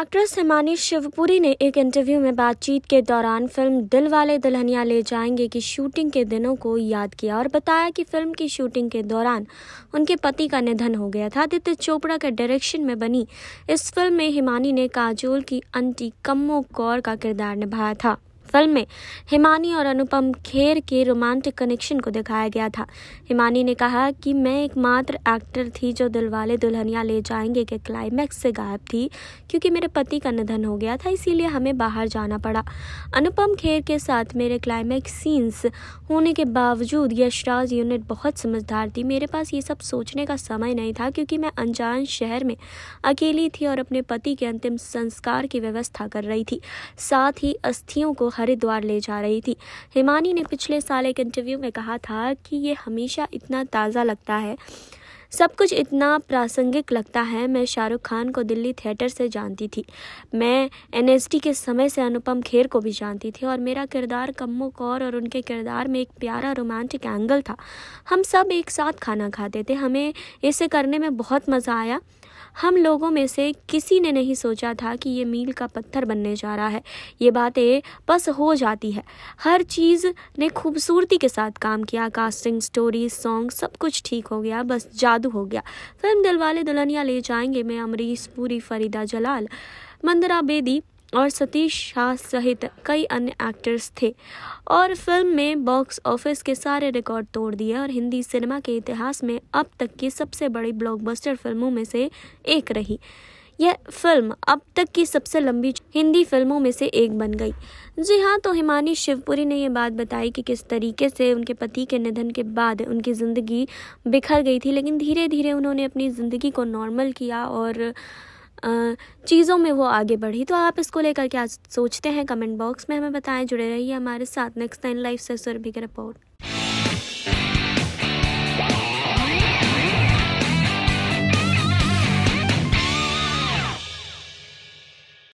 actress Himani Shivpuri ने एक interview में बातचीत के दौरान फिल्म दिल वाले दुल्हनिया ले जाएंगे की शूटिंग के दिनों को याद किया और बताया कि फिल्म की शूटिंग के दौरान उनके पति का निधन हो गया था आदित्य चोपड़ा के डायरेक्शन में बनी इस फिल्म में हिमानी ने काजोल की अंटी कम्मो कौर का किरदार निभाया था फिल्म में हिमानी और अनुपम खेर के रोमांटिक कनेक्शन को दिखाया गया था हिमानी ने कहा कि मैं एकमात्र एक्टर थी जो दिलवाले दुल्हनिया ले जाएंगे के क्लाइमैक्स से गायब थी क्योंकि मेरे पति का निधन हो गया था इसीलिए हमें बाहर जाना पड़ा अनुपम खेर के साथ मेरे क्लाइमैक्स सीन्स होने के बावजूद यशराज यूनिट बहुत समझदार थी मेरे पास ये सब सोचने का समय नहीं था क्योंकि मैं अनजान शहर में अकेली थी और अपने पति के अंतिम संस्कार की व्यवस्था कर रही थी साथ ही अस्थियों को हरिद्वार ले जा रही थी हिमानी ने पिछले साल एक इंटरव्यू में कहा था कि ये हमेशा इतना ताज़ा लगता है सब कुछ इतना प्रासंगिक लगता है मैं शाहरुख खान को दिल्ली थिएटर से जानती थी मैं एन के समय से अनुपम खेर को भी जानती थी और मेरा किरदार कम्मो कौर और उनके किरदार में एक प्यारा रोमांटिक एंगल था हम सब एक साथ खाना खाते थे हमें इसे करने में बहुत मज़ा आया हम लोगों में से किसी ने नहीं सोचा था कि ये मील का पत्थर बनने जा रहा है ये बातें बस हो जाती है हर चीज़ ने खूबसूरती के साथ काम किया कास्टिंग स्टोरी सॉन्ग सब कुछ ठीक हो गया बस जादू हो गया फिल्म दिलवाले दुल्हनिया ले जाएंगे मैं अमरीश पूरी फरीदा जलाल मंदरा बेदी और सतीश शाह सहित कई अन्य एक्टर्स थे और फिल्म में बॉक्स ऑफिस के सारे रिकॉर्ड तोड़ दिए और हिंदी सिनेमा के इतिहास में अब तक की सबसे बड़ी ब्लॉकबस्टर फिल्मों में से एक रही यह फिल्म अब तक की सबसे लंबी हिंदी फिल्मों में से एक बन गई जी हाँ तो हिमानी शिवपुरी ने यह बात बताई कि किस तरीके से उनके पति के निधन के बाद उनकी ज़िंदगी बिखर गई थी लेकिन धीरे धीरे उन्होंने अपनी ज़िंदगी को नॉर्मल किया और चीज़ों में वो आगे बढ़ी तो आप इसको लेकर क्या सोचते हैं कमेंट बॉक्स में हमें बताएं जुड़े रहिए हमारे साथ नेक्स्ट टाइम लाइफ से सुरभि की रिपोर्ट